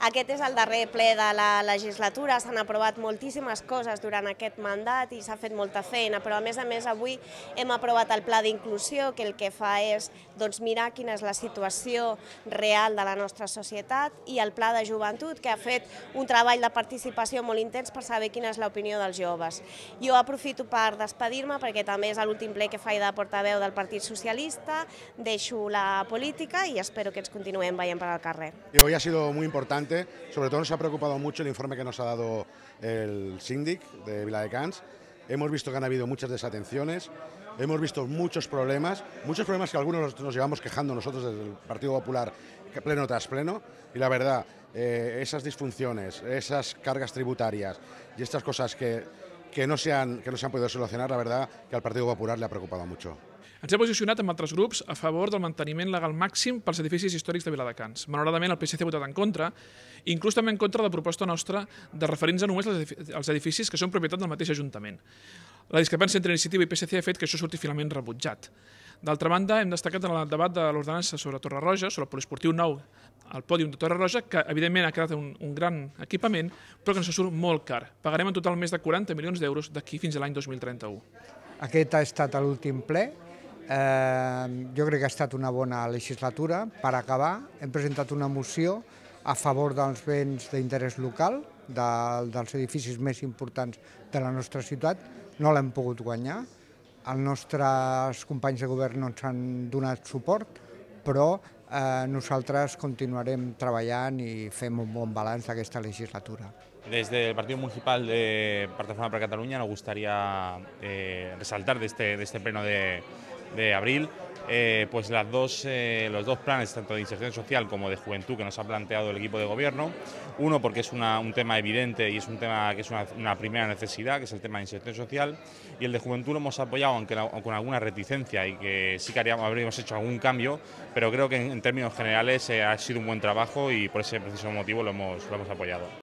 Aquest és el darrer ple de la legislatura, s'han aprovat moltíssimes coses durant aquest mandat i s'ha fet molta feina, però a més a més avui hem aprovat el pla d'inclusió que el que fa és doncs, mirar quina és la situació real de la nostra societat i el pla de joventut que ha fet un treball de participació molt intens per saber quina és l'opinió dels joves. Jo aprofito per despedir-me perquè també és l'últim ple que faig de portaveu del Partit Socialista, deixo la política i espero que ens continuem veient per al carrer. Hoy ha sido muy importante Sobre todo nos ha preocupado mucho el informe que nos ha dado el síndic de Vila de Cans. Hemos visto que han habido muchas desatenciones, hemos visto muchos problemas, muchos problemas que algunos nos llevamos quejando nosotros desde el Partido Popular pleno tras pleno, y la verdad, eh, esas disfunciones, esas cargas tributarias y estas cosas que que no se han, que no s'han han podido solucionar, la verdad que al Partido Popular le ha preocupado mucho. Ens hem posicionat amb altres grups a favor del manteniment legal màxim pels edificis històrics de Viladecans. Malauradament, el PSC ha votat en contra, inclús també en contra de la proposta nostra de referir-nos només als edificis que són propietat del mateix Ajuntament. La discrepància entre iniciativa i PSC ha fet que això surti finalment rebutjat. D'altra banda, hem destacat en el debat de l'ordenança sobre Torre Roja, sobre el poliesportiu nou al pòdium de Torre Roja, que evidentment ha quedat un, un gran equipament, però que ens surt molt car. Pagarem en total més de 40 milions d'euros d'aquí fins a l'any 2031. Aquest ha estat l'últim ple, Eh, jo crec que ha estat una bona legislatura. Per acabar, hem presentat una moció a favor dels béns d'interès local, de, dels edificis més importants de la nostra ciutat. No l'hem pogut guanyar, els nostres companys de govern no ens han donat suport, però eh, nosaltres continuarem treballant i fem un bon balanç d'aquesta legislatura. Des del Partit Municipal de Plataforma per Catalunya no gustaría eh, resaltar de de este pleno de, de abril, eh, pues las dos, eh, los dos planes, tanto de inserción social como de juventud, que nos ha planteado el equipo de gobierno. Uno, porque es un tema evidente y es un tema que es una, primera necesidad, que es el tema de inserción social. Y el de juventud lo hemos apoyado, aunque con alguna reticencia y que sí que haríamos, habríamos hecho algún cambio, pero creo que en, términos generales eh, ha sido un buen trabajo y por ese preciso motivo lo hemos, lo hemos apoyado.